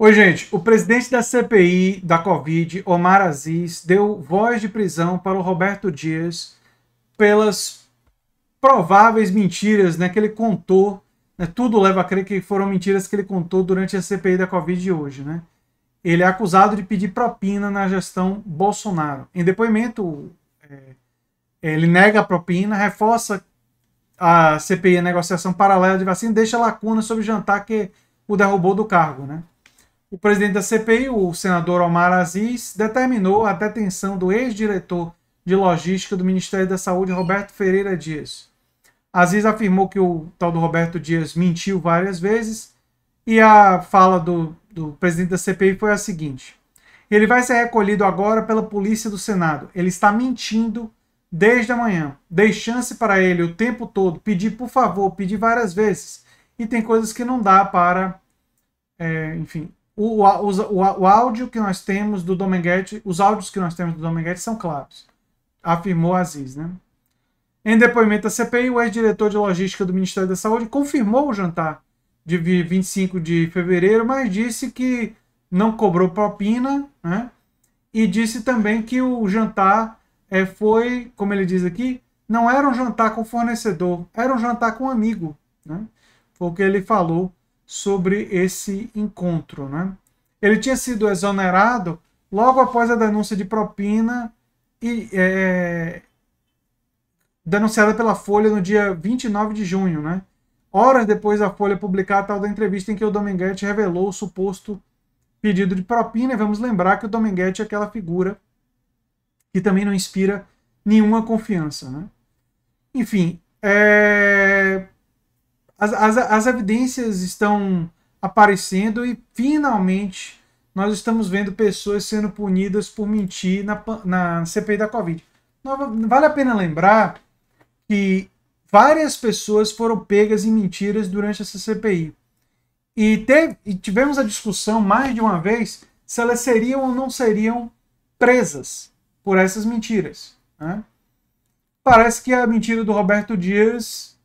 Oi, gente. O presidente da CPI da Covid, Omar Aziz, deu voz de prisão para o Roberto Dias pelas prováveis mentiras né, que ele contou. Né, tudo leva a crer que foram mentiras que ele contou durante a CPI da Covid de hoje. Né? Ele é acusado de pedir propina na gestão Bolsonaro. Em depoimento, é, ele nega a propina, reforça a CPI, a negociação paralela de vacina, deixa lacuna sobre o jantar que o derrubou do cargo. Né? o presidente da CPI, o senador Omar Aziz, determinou a detenção do ex-diretor de logística do Ministério da Saúde, Roberto Ferreira Dias. Aziz afirmou que o tal do Roberto Dias mentiu várias vezes e a fala do, do presidente da CPI foi a seguinte: ele vai ser recolhido agora pela polícia do Senado. Ele está mentindo desde amanhã. Dei chance para ele o tempo todo. Pedi, por favor, pedi várias vezes. E tem coisas que não dá para, é, enfim, o, o, o, o áudio que nós temos do Domenguete, os áudios que nós temos do Domenguete são claros, afirmou Aziz, né? Em depoimento à CPI, o ex-diretor de logística do Ministério da Saúde confirmou o jantar de 25 de fevereiro, mas disse que não cobrou propina, né? E disse também que o jantar é, foi, como ele diz aqui, não era um jantar com fornecedor, era um jantar com amigo, né? Foi o que ele falou sobre esse encontro. Né? Ele tinha sido exonerado logo após a denúncia de propina e é, denunciada pela Folha no dia 29 de junho, né? Horas depois da Folha publicar a tal da entrevista em que o Dominguete revelou o suposto pedido de propina, e vamos lembrar que o Dominguete é aquela figura que também não inspira nenhuma confiança, né? Enfim, é, as, as, as evidências estão aparecendo e finalmente nós estamos vendo pessoas sendo punidas por mentir na, na CPI da Covid. Vale a pena lembrar que várias pessoas foram pegas em mentiras durante essa CPI. E, teve, e tivemos a discussão mais de uma vez se elas seriam ou não seriam presas por essas mentiras. Né? Parece que a mentira do Roberto Dias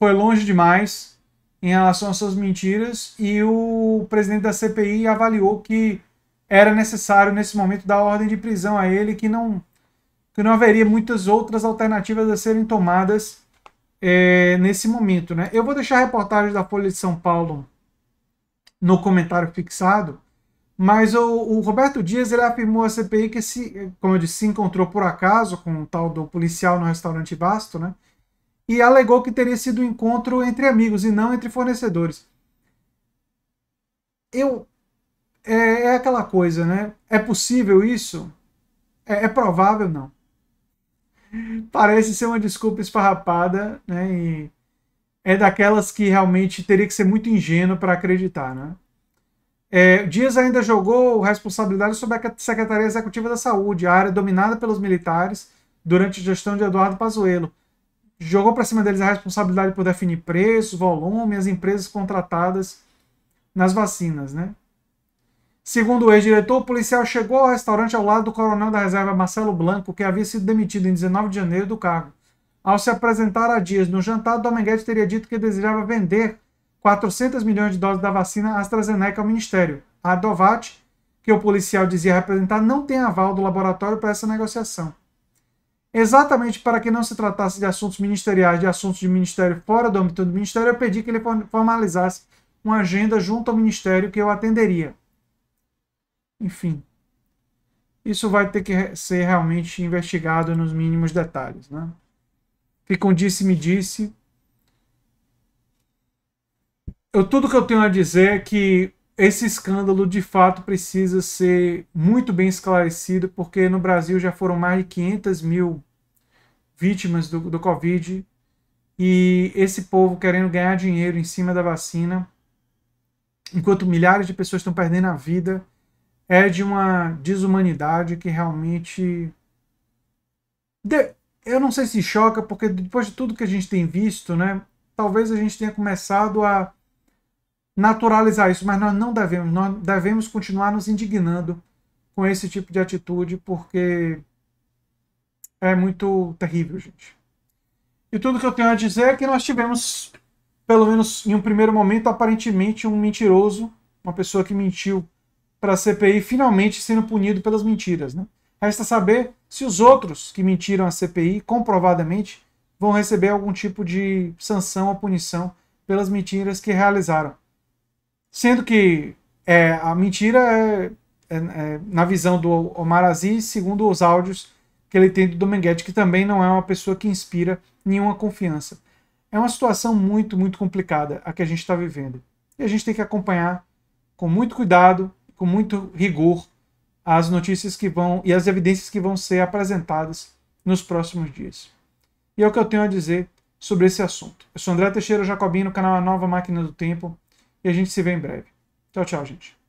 foi longe demais em relação às suas mentiras e o presidente da CPI avaliou que era necessário nesse momento dar ordem de prisão a ele que não que não haveria muitas outras alternativas a serem tomadas é, nesse momento, né? Eu vou deixar a reportagem da Folha de São Paulo no comentário fixado, mas o, o Roberto Dias ele afirmou à CPI que se, como eu disse, se encontrou por acaso com o tal do policial no restaurante Basto, né? e alegou que teria sido um encontro entre amigos e não entre fornecedores. Eu é, é aquela coisa, né? É possível isso? É, é, provável não. Parece ser uma desculpa esfarrapada, né? E é daquelas que realmente teria que ser muito ingênuo para acreditar, né? É, Dias ainda jogou responsabilidade sobre a Secretaria Executiva da Saúde, a área dominada pelos militares durante a gestão de Eduardo Pazuello, jogou para cima deles a responsabilidade por definir preços, volume, as empresas contratadas nas vacinas, né? Segundo o ex-diretor, o policial chegou ao restaurante ao lado do coronel da reserva Marcelo Blanco, que havia sido demitido em 19 de janeiro do cargo. Ao se apresentar a Dias no jantar, Dominguete teria dito que desejava vender 400 milhões de doses da vacina AstraZeneca ao Ministério. A Dovat, que o policial dizia representar, não tem aval do laboratório para essa negociação. Exatamente para que não se tratasse de assuntos ministeriais, de assuntos de ministério fora do âmbito do ministério, eu pedi que ele formalizasse uma agenda junto ao ministério que eu atenderia. Enfim, isso vai ter que ser realmente investigado nos mínimos detalhes. Né? Fica um disse-me-disse. Eu, tudo que eu tenho a dizer é que esse escândalo de fato precisa ser muito bem esclarecido, porque no Brasil já foram mais de 500 mil vítimas do, do Covid e esse povo querendo ganhar dinheiro em cima da vacina, enquanto milhares de pessoas estão perdendo a vida, é de uma desumanidade que realmente. Eu não sei se choca, porque depois de tudo que a gente tem visto, né? Talvez a gente tenha começado a naturalizar isso, mas nós não devemos, nós devemos continuar nos indignando com esse tipo de atitude, porque é muito terrível, gente. E tudo que eu tenho a dizer é que nós tivemos, pelo menos em um primeiro momento, aparentemente um mentiroso, uma pessoa que mentiu para a CPI, finalmente sendo punido pelas mentiras. Né? Resta saber se os outros que mentiram à CPI, comprovadamente, vão receber algum tipo de sanção ou punição pelas mentiras que realizaram. Sendo que é, a mentira é, é, é, na visão do Omar Aziz, segundo os áudios que ele tem do Domenguete, que também não é uma pessoa que inspira nenhuma confiança. É uma situação muito, muito complicada a que a gente está vivendo. E a gente tem que acompanhar com muito cuidado, com muito rigor, as notícias que vão e as evidências que vão ser apresentadas nos próximos dias. E é o que eu tenho a dizer sobre esse assunto. Eu sou André Teixeira Jacobino, canal A Nova Máquina do Tempo. E a gente se vê em breve. Tchau, tchau, gente.